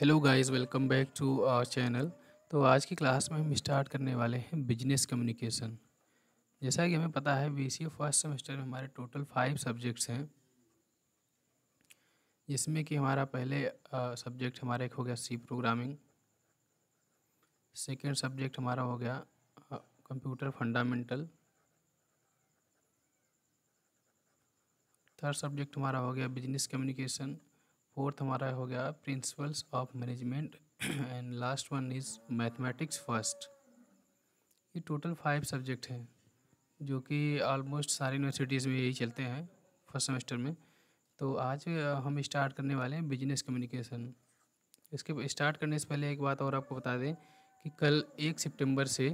hello guys welcome back to our channel तो आज की क्लास में हम स्टार्ट करने वाले हैं बिजनेस कम्युनिकेशन जैसा कि हमें पता है बीसीए फर्स्ट सेमेस्टर में हमारे टोटल फाइव सब्जेक्ट्स हैं जिसमें कि हमारा पहले सब्जेक्ट हमारा एक हो गया सी प्रोग्रामिंग सेकेंड सब्जेक्ट हमारा हो गया कंप्यूटर फंडामेंटल थर्ड सब्जेक्ट हमारा हो गया बिजनेस कम्युनिकेशन फोर्थ हमारा हो गया principles of management and last one is mathematics first ये टोटल फाइव सब्जेक्ट हैं जो कि ऑलमोस्ट सारी यूनिवर्सिटीज़ में यही चलते हैं फर्स्ट सेमेस्टर में तो आज हम स्टार्ट करने वाले हैं बिजनेस कम्युनिकेशन इसके स्टार्ट करने से पहले एक बात और आपको बता दें कि कल एक सितंबर से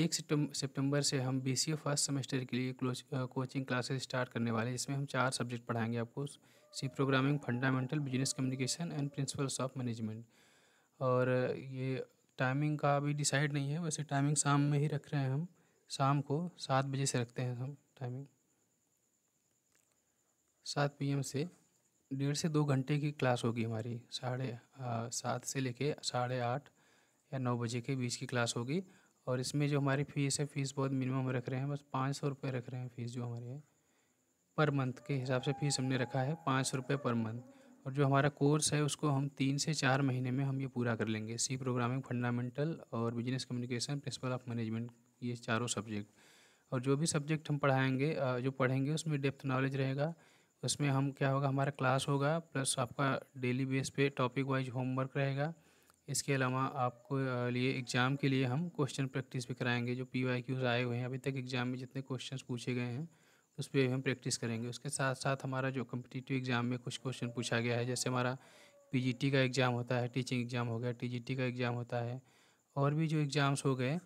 एक सितंबर से हम बी सी फर्स्ट सेमेस्टर के लिए कोचिंग क्लासेस स्टार्ट करने वाले हैं जिसमें हम चार सब्जेक्ट पढ़ाएंगे आपको C programming fundamental business communication and principles of management और ये टाइमिंग का अभी डिसाइड नहीं है वैसे टाइमिंग शाम में ही रख रहे हैं हम शाम को सात बजे से रखते हैं हम टाइमिंग सात पी से डेढ़ से दो घंटे की क्लास होगी हमारी साढ़े सात से लेके साढ़े आठ या नौ बजे के बीच की क्लास होगी और इसमें जो हमारी फ़ीस है फ़ीस बहुत मिनिमम रख रहे हैं बस पाँच सौ रुपये रख रहे हैं फ़ीस जो हमारी है पर मंथ के हिसाब से फ़ीस हमने रखा है पाँच सौ रुपये पर मंथ और जो हमारा कोर्स है उसको हम तीन से चार महीने में हम ये पूरा कर लेंगे सी प्रोग्रामिंग फंडामेंटल और business communication principle of management ये चारों सब्जेक्ट और जो भी सब्जेक्ट हम पढ़ाएंगे जो पढ़ेंगे उसमें डेप्थ नॉलेज रहेगा उसमें हम क्या होगा हमारा क्लास होगा प्लस आपका डेली बेस पे टॉपिक वाइज होमवर्क रहेगा इसके अलावा आपको लिए एग्ज़ाम के लिए हम क्वेश्चन प्रैक्टिस भी कराएंगे जो पी वाई क्यूज़ आए हुए हैं अभी तक एग्ज़ाम में जितने क्वेश्चन पूछे गए हैं उस पर हम प्रैक्टिस करेंगे उसके साथ साथ हमारा जो कम्पिटिटिव एग्ज़ाम में कुछ क्वेश्चन पूछा गया है जैसे हमारा पी का एग्ज़ाम होता है टीचिंग एग्ज़ाम हो गया टी का एग्ज़ाम होता है और भी जो एग्ज़ाम्स हो गए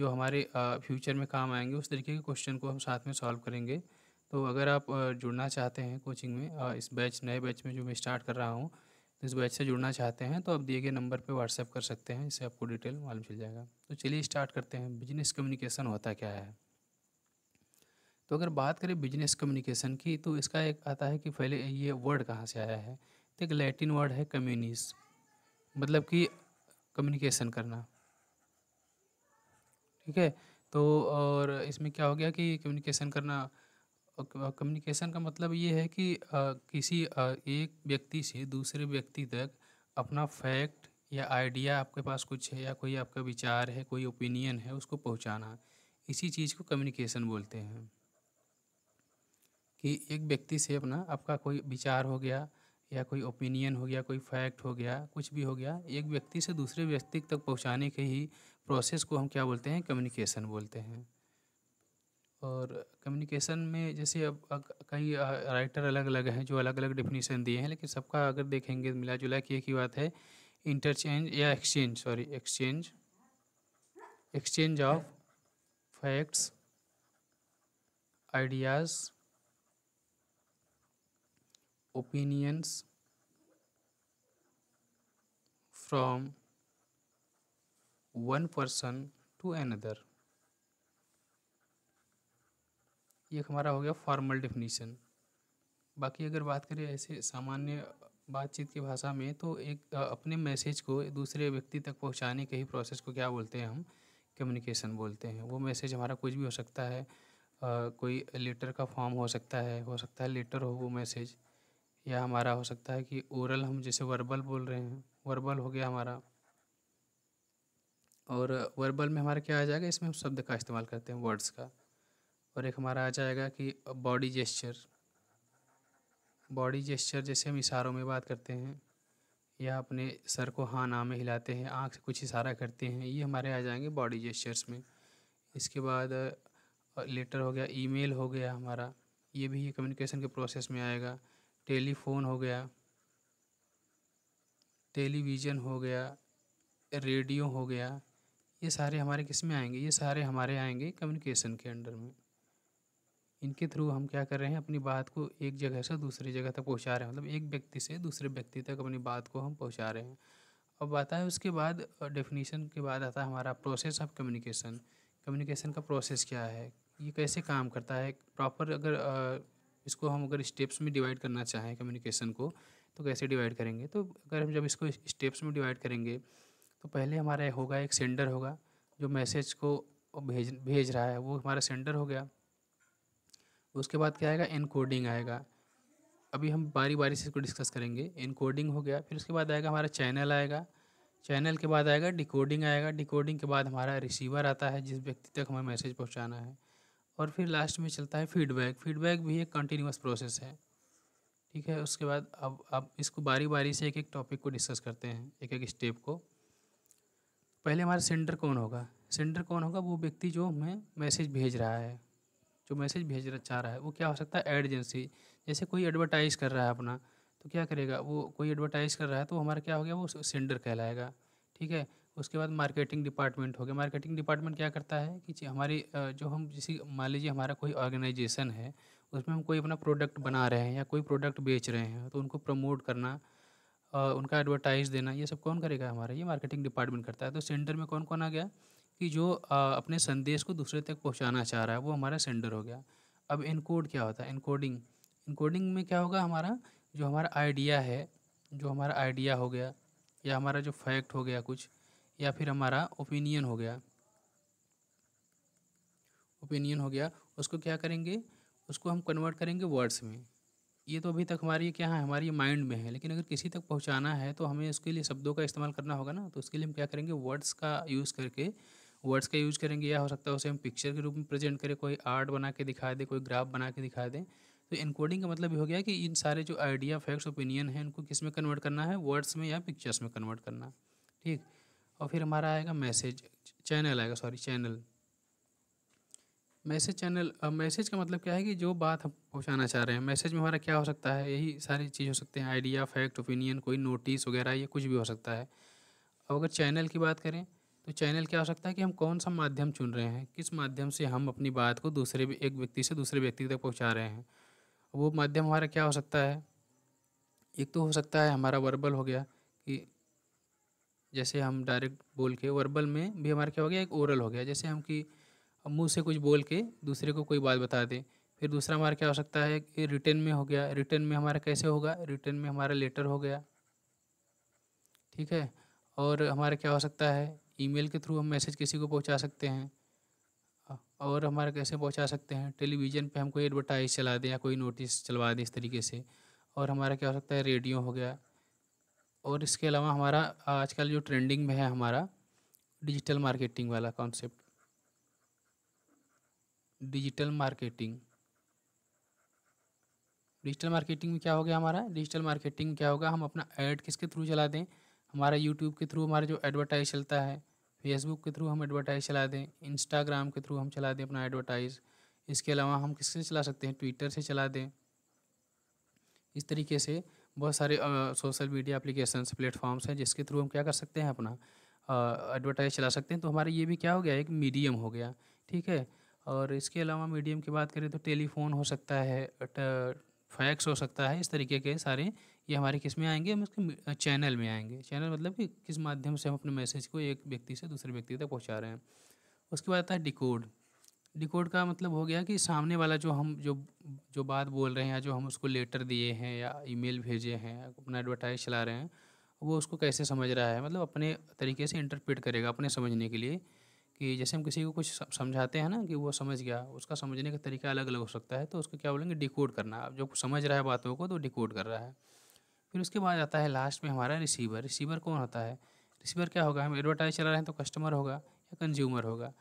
जो हमारे फ्यूचर में काम आएंगे उस तरीके के क्वेश्चन को हम साथ में सॉल्व करेंगे तो अगर आप जुड़ना चाहते हैं कोचिंग में इस बैच नए बैच में जो मैं स्टार्ट कर रहा हूँ इस बैच से जुड़ना चाहते हैं तो आप दिए गए नंबर पर व्हाट्सएप कर सकते हैं इससे आपको डिटेल मालूम चल जाएगा तो चलिए स्टार्ट करते हैं बिजनेस कम्युनिकेशन होता क्या है तो अगर बात करें बिजनेस कम्युनिकेशन की तो इसका एक आता है कि पहले ये वर्ड कहाँ से आया है तो एक लैटिन वर्ड है कम्युनिस मतलब कि कम्युनिकेशन करना ठीक है तो और इसमें क्या हो गया कि कम्युनिकेशन करना कम्युनिकेशन का मतलब ये है कि आ, किसी आ, एक व्यक्ति से दूसरे व्यक्ति तक अपना फैक्ट या आइडिया आपके पास कुछ है या कोई आपका विचार है कोई ओपिनियन है उसको पहुंचाना इसी चीज़ को कम्युनिकेशन बोलते हैं कि एक व्यक्ति से अपना आपका कोई विचार हो गया या कोई ओपिनियन हो गया कोई फैक्ट हो गया कुछ भी हो गया एक व्यक्ति से दूसरे व्यक्ति तक पहुंचाने के ही प्रोसेस को हम क्या बोलते हैं कम्युनिकेशन बोलते हैं और कम्युनिकेशन में जैसे अब कई राइटर अलग अलग हैं जो अलग अलग डेफिनेशन दिए हैं लेकिन सबका अगर देखेंगे मिला जुला की एक ही बात है इंटरचेंज या exchange sorry exchange exchange of facts ideas from one person to another ये हमारा हो गया फॉर्मल डिफिनीशन बाकी अगर बात करें ऐसे सामान्य बातचीत की भाषा में तो एक अपने मैसेज को दूसरे व्यक्ति तक पहुंचाने के ही प्रोसेस को क्या बोलते हैं हम कम्युनिकेशन बोलते हैं वो मैसेज हमारा कुछ भी हो सकता है आ, कोई लेटर का फॉर्म हो सकता है हो सकता है लेटर हो वो मैसेज या हमारा हो सकता है कि ओरल हम जैसे वर्बल बोल रहे हैं वर्बल हो गया हमारा और वर्बल में हमारा क्या आ जाएगा इसमें हम शब्द का इस्तेमाल करते हैं वर्ड्स का और एक हमारा आ जाएगा कि बॉडी जेस्चर बॉडी जेस्चर जैसे हम इशारों में बात करते हैं या अपने सर को हाँ ना में हिलाते हैं आँख से कुछ इशारा करते हैं ये हमारे आ जाएंगे बॉडी जेस्चर्स में इसके बाद लेटर हो गया ईमेल हो गया हमारा ये भी कम्युनिकेशन के प्रोसेस में आएगा टेलीफोन हो गया टेलीविज़न हो गया रेडियो हो गया ये सारे हमारे किस में आएंगे ये सारे हमारे आएंगे कम्युनिकेशन के अंडर में इनके थ्रू हम क्या कर रहे हैं अपनी बात को एक जगह से दूसरी जगह तक पहुंचा रहे हैं मतलब एक व्यक्ति से दूसरे व्यक्ति तक अपनी बात को हम पहुंचा रहे हैं अब आता है उसके बाद डेफिनेशन के बाद आता है हमारा प्रोसेस ऑफ कम्युनिकेशन कम्युनिकेशन का प्रोसेस क्या है ये कैसे काम करता है प्रॉपर अगर इसको हम अगर स्टेप्स में डिवाइड करना चाहें कम्युनिकेशन को तो कैसे डिवाइड करेंगे तो अगर हम जब इसको स्टेप्स में डिवाइड करेंगे तो पहले हमारा होगा एक सेंडर होगा जो मैसेज को भेज भेज रहा है वो हमारा सेंडर हो गया उसके बाद क्या आएगा एनकोडिंग आएगा अभी हम बारी बारी से इसको डिस्कस करेंगे एनकोडिंग हो गया फिर उसके बाद आएगा हमारा चैनल आएगा चैनल के बाद आएगा डिकोडिंग आएगा डिकोडिंग के बाद हमारा रिसीवर आता है जिस व्यक्ति तक हमें मैसेज पहुंचाना है और फिर लास्ट में चलता है फीडबैक फीडबैक भी एक कंटिन्यूस प्रोसेस है ठीक है उसके बाद अब आप इसको बारी बारी से एक एक टॉपिक को डिस्कस करते हैं एक एक स्टेप को पहले हमारा सेंडर कौन होगा सेंडर कौन होगा वो व्यक्ति जो हमें मैसेज भेज रहा है जो मैसेज भेजना चाह रहा है वो क्या हो सकता है एड एजेंसी जैसे कोई एडवर्टाइज़ कर रहा है अपना तो क्या करेगा वो कोई एडवर्टाइज़ कर रहा है तो हमारा क्या हो गया वो सेंडर कहलाएगा ठीक है उसके बाद मार्केटिंग डिपार्टमेंट हो गया मार्केटिंग डिपार्टमेंट क्या करता है कि हमारी जो हम जैसे मान लीजिए हमारा कोई ऑर्गेनाइजेशन है उसमें हम कोई अपना प्रोडक्ट बना रहे हैं या कोई प्रोडक्ट बेच रहे हैं तो उनको प्रमोट करना उनका एडवर्टाइज देना ये सब कौन करेगा हमारा ये मार्केटिंग डिपार्टमेंट करता है तो सेंटर में कौन कौन आ गया कि जो अपने संदेश को दूसरे तक पहुंचाना चाह रहा है वो हमारा सेंडर हो गया अब इनकोड क्या होता है इनकोडिंग इनकोडिंग में क्या होगा हमारा जो हमारा आइडिया है जो हमारा आइडिया हो गया या हमारा जो फैक्ट हो गया कुछ या फिर हमारा ओपिनियन हो गया ओपिनियन हो गया उसको क्या करेंगे उसको हम कन्वर्ट करेंगे वर्ड्स में ये तो अभी तक हमारी क्या है हमारी माइंड में है लेकिन अगर किसी तक पहुंचाना है तो हमें उसके लिए शब्दों का इस्तेमाल करना होगा ना तो उसके लिए हम क्या करेंगे वर्ड्स का यूज़ करके वर्ड्स का यूज करेंगे या हो सकता है उसे हम पिक्चर के रूप में प्रेजेंट करें कोई आर्ट बना के दिखा दें कोई ग्राफ बना के दिखा दें तो इनकोडिंग का मतलब ये हो गया कि इन सारे जो आइडिया फैक्ट्स ओपिनियन है इनको किस में कन्वर्ट करना है वर्ड्स में या पिक्चर्स में कन्वर्ट करना ठीक और फिर हमारा आएगा मैसेज चैनल आएगा sorry channel message channel message का मतलब क्या है कि जो बात हम पहुँचाना चाह रहे हैं मैसेज में हमारा क्या हो सकता है यही सारी चीज़ हो सकते हैं आइडिया फैक्ट ओपिनियन कोई नोटिस वगैरह ये कुछ भी हो सकता है अब अगर चैनल की बात करें तो चैनल क्या हो सकता है कि हम कौन सा माध्यम चुन रहे हैं किस माध्यम से हम अपनी बात को दूसरे एक व्यक्ति से दूसरे व्यक्ति तक पहुंचा रहे हैं वो माध्यम हमारा क्या हो सकता है एक तो हो सकता है हमारा वर्बल हो गया कि जैसे हम डायरेक्ट बोल के वर्बल में भी हमारा क्या हो गया एक ओरल हो गया जैसे हम कि मुँह से कुछ बोल के दूसरे को कोई बात बता दें फिर दूसरा हमारा क्या हो सकता है कि रिटर्न में हो गया रिटर्न में हमारा कैसे होगा रिटर्न में हमारा लेटर हो गया ठीक है और हमारा क्या हो सकता है ईमेल के थ्रू हम मैसेज किसी को पहुंचा सकते हैं और हमारा कैसे पहुंचा सकते हैं टेलीविज़न पे हम कोई एडवर्टाइज चला दें या कोई नोटिस चलवा दें इस तरीके से और हमारा क्या हो सकता है रेडियो हो गया और इसके अलावा हमारा आजकल जो ट्रेंडिंग में है हमारा डिजिटल मार्केटिंग वाला concept digital marketing digital marketing में क्या हो गया हमारा डिजिटल मार्केटिंग क्या होगा हम अपना ऐड किसके थ्रू चला दें हमारा यूट्यूब के थ्रू हमारा जो एडवर्टाइज चलता है फेसबुक के थ्रू हम एडवर्टाइज चला दें इंस्टाग्राम के थ्रू हम चला दें अपना एडवर्टाइज इसके अलावा हम किससे चला सकते हैं ट्विटर से चला दें इस तरीके से बहुत सारे सोशल मीडिया एप्लीकेशंस प्लेटफॉर्म्स हैं जिसके थ्रू हम क्या कर सकते हैं अपना एडवर्टाइज चला सकते हैं तो हमारा ये भी क्या हो गया एक मीडियम हो गया ठीक है और इसके अलावा मीडियम की बात करें तो टेलीफोन हो सकता है फैक्स हो सकता है इस तरीके के सारे ये हमारे किस में आएंगे हम इसके चैनल में आएंगे चैनल मतलब कि किस माध्यम से हम अपने मैसेज को एक व्यक्ति से दूसरे व्यक्ति तक पहुंचा रहे हैं उसके बाद आता है डिकोड डिकोड का मतलब हो गया कि सामने वाला जो हम जो जो बात बोल रहे हैं या जो हम उसको लेटर दिए हैं या ईमेल भेजे हैं अपना एडवर्टाइज चला रहे हैं वो उसको कैसे समझ रहा है मतलब अपने तरीके से इंटरप्रेट करेगा अपने समझने के लिए कि जैसे हम किसी को कुछ समझाते हैं ना कि वो समझ गया उसका समझने का तरीका अलग अलग हो सकता है तो उसको क्या बोलेंगे डिकोड करना आप जो समझ रहा है बातों को तो डिकोड कर रहा है फिर उसके बाद आता है लास्ट में हमारा रिसीवर रिसीवर कौन होता है रिसीवर क्या होगा हम एडवर्टाइज चला रहे हैं तो कस्टमर होगा या कंज्यूमर होगा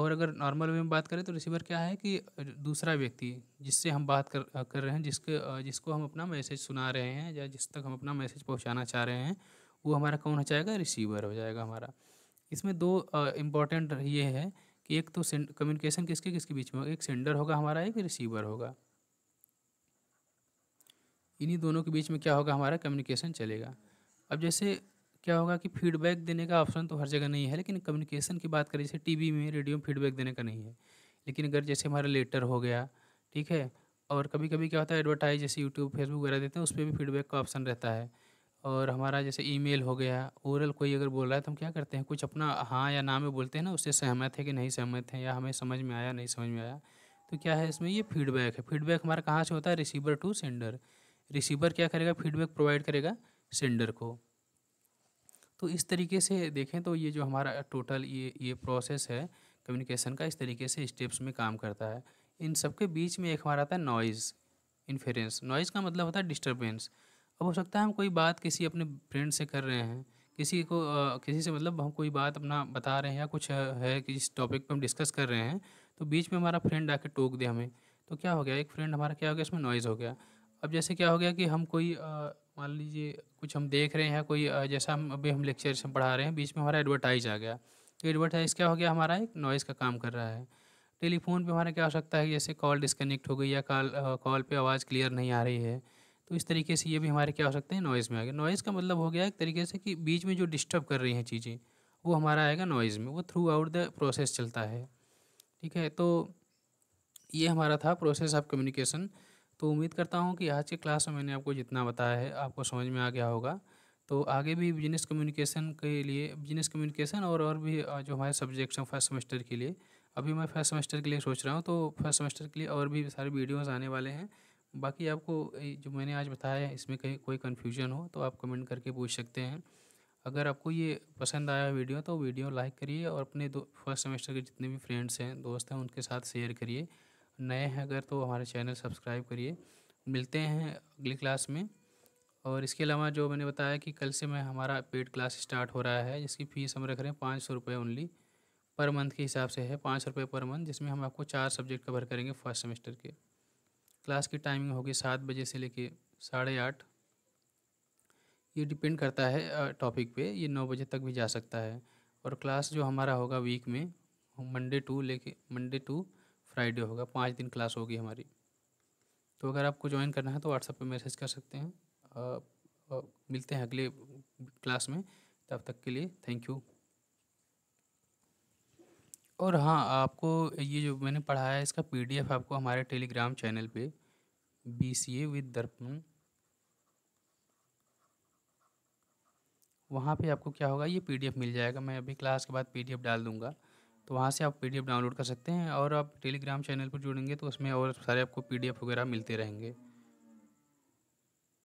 और अगर नॉर्मल वे में बात करें तो रिसीवर क्या है कि दूसरा व्यक्ति जिससे हम बात कर कर रहे हैं जिसके जिसको हम अपना मैसेज सुना रहे हैं या जिस तक हम अपना मैसेज पहुंचाना चाह रहे हैं वो हमारा कौन हो जाएगा रिसीवर हो जाएगा हमारा इसमें दो इम्पॉर्टेंट ये है कि एक तो कम्युनिकेशन किसके किसके बीच में होगा एक सेंडर होगा हमारा एक रिसीवर होगा इन्हीं दोनों के बीच में क्या होगा हमारा कम्युनिकेशन चलेगा अब जैसे क्या होगा कि फीडबैक देने का ऑप्शन तो हर जगह नहीं है लेकिन कम्युनिकेशन की बात करें जैसे टीवी में रेडियो में फीडबैक देने का नहीं है लेकिन अगर जैसे हमारा लेटर हो गया ठीक है और कभी कभी क्या होता है एडवर्टाइज जैसे यूट्यूब फेसबुक वगैरह देते हैं उस पर भी फीडबैक का ऑप्शन रहता है और हमारा जैसे ईमेल हो गया ओरल कोई अगर बोल रहा है तो हम क्या करते हैं कुछ अपना हाँ या ना में बोलते हैं ना उससे सहमत है कि नहीं सहमत है या हमें समझ में आया नहीं समझ में आया तो क्या है इसमें ये फीडबैक है फीडबैक हमारा कहाँ से होता है रिसीवर टू सेंडर रिसीवर क्या करेगा फीडबैक प्रोवाइड करेगा सेंडर को तो इस तरीके से देखें तो ये जो हमारा टोटल ये ये प्रोसेस है कम्युनिकेशन का इस तरीके से स्टेप्स में काम करता है इन सब के बीच में एक हमारा आता है नॉइज़ इन्फेरेंस नॉइज़ का मतलब होता है डिस्टर्बेंस अब हो सकता है हम कोई बात किसी अपने फ्रेंड से कर रहे हैं किसी को आ, किसी से मतलब हम कोई बात अपना बता रहे हैं या कुछ है कि जिस टॉपिक पर हम डिस्कस कर रहे हैं तो बीच में हमारा फ्रेंड आके टोक दे हमें तो क्या हो गया एक फ्रेंड हमारा क्या हो गया इसमें नॉइज़ हो गया अब जैसे क्या हो गया कि हम कोई मान लीजिए कुछ हम देख रहे हैं कोई आ, जैसा हम अभी हम लेक्चर से पढ़ा रहे हैं बीच में हमारा एडवर्टाइज आ गया तो एडवर्टाइज क्या हो गया हमारा एक नॉइज़ का काम कर रहा है टेलीफोन पे हमारा क्या हो सकता है जैसे कॉल डिस्कनेक्ट हो गई या कॉल कॉल पे आवाज़ क्लियर नहीं आ रही है तो इस तरीके से ये भी हमारे क्या हो सकते हैं नॉइज़ में आ गया नॉइज़ का मतलब हो गया एक तरीके से कि बीच में जो डिस्टर्ब कर रही हैं चीज़ें वो हमारा आएगा नॉइज़ में वो थ्रू आउट द प्रोसेस चलता है ठीक है तो ये हमारा था प्रोसेस ऑफ कम्युनिकेशन तो उम्मीद करता हूँ कि आज के क्लास में मैंने आपको जितना बताया है आपको समझ में आ गया होगा तो आगे भी बिजनेस कम्युनिकेशन के लिए बिजनेस कम्युनिकेशन और और भी जो हमारे सब्जेक्ट्स हैं फर्स्ट सेमेस्टर के लिए अभी मैं फर्स्ट सेमेस्टर के लिए सोच रहा हूँ तो फर्स्ट सेमेस्टर के लिए और भी सारे वीडियोज़ आने वाले हैं बाकी आपको जो मैंने आज बताया है इसमें कहीं कोई कन्फ्यूजन हो तो आप कमेंट करके पूछ सकते हैं अगर आपको ये पसंद आया वीडियो तो वीडियो लाइक करिए और अपने दो फर्स्ट सेमेस्टर के जितने भी फ्रेंड्स हैं दोस्त हैं उनके साथ शेयर करिए नए हैं अगर तो हमारे चैनल सब्सक्राइब करिए मिलते हैं अगली क्लास में और इसके अलावा जो मैंने बताया कि कल से मैं हमारा पेड क्लास स्टार्ट हो रहा है जिसकी फ़ीस हम रख रहे हैं पाँच सौ रुपये ओनली पर मंथ के हिसाब से है पाँच रुपये पर मंथ जिसमें हम आपको चार सब्जेक्ट कवर करेंगे फर्स्ट सेमेस्टर के क्लास की टाइमिंग होगी सात बजे से लेके साढ़े आठ ये डिपेंड करता है टॉपिक पे ये नौ बजे तक भी जा सकता है और क्लास जो हमारा होगा वीक में मंडे टू लेके मंडे टू फ्राइडे होगा पाँच दिन क्लास होगी हमारी तो अगर आपको ज्वाइन करना है तो व्हाट्सएप पे मैसेज कर सकते हैं आ, आ, मिलते हैं अगले क्लास में तब तक के लिए थैंक यू और हाँ, आपको ये जो मैंने पढ़ाया है इसका पीडीएफ आपको हमारे टेलीग्राम चैनल पे ए विद दर्पण वहाँ पे आपको क्या होगा ये पीडीएफ मिल जाएगा मैं अभी क्लास के बाद पीडीएफ डाल दूँगा तो वहाँ से आप पीडीएफ डाउनलोड कर सकते हैं और आप टेलीग्राम चैनल पर जुड़ेंगे तो उसमें और सारे आपको पीडीएफ वगैरह मिलते रहेंगे